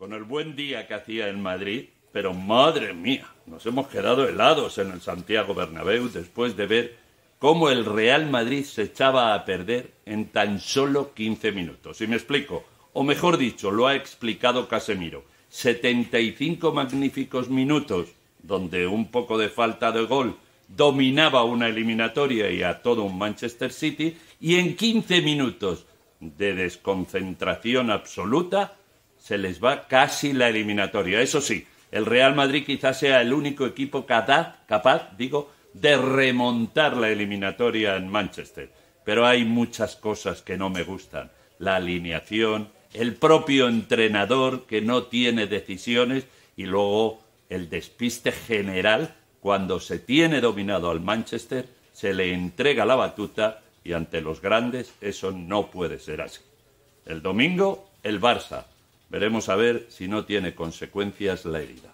con el buen día que hacía en Madrid, pero madre mía, nos hemos quedado helados en el Santiago Bernabéu después de ver cómo el Real Madrid se echaba a perder en tan solo 15 minutos. Y me explico, o mejor dicho, lo ha explicado Casemiro. 75 magníficos minutos donde un poco de falta de gol dominaba una eliminatoria y a todo un Manchester City y en 15 minutos de desconcentración absoluta se les va casi la eliminatoria. Eso sí, el Real Madrid quizás sea el único equipo capaz, capaz, digo, de remontar la eliminatoria en Manchester. Pero hay muchas cosas que no me gustan. La alineación, el propio entrenador que no tiene decisiones y luego el despiste general cuando se tiene dominado al Manchester, se le entrega la batuta y ante los grandes eso no puede ser así. El domingo, el Barça. Veremos a ver si no tiene consecuencias la herida.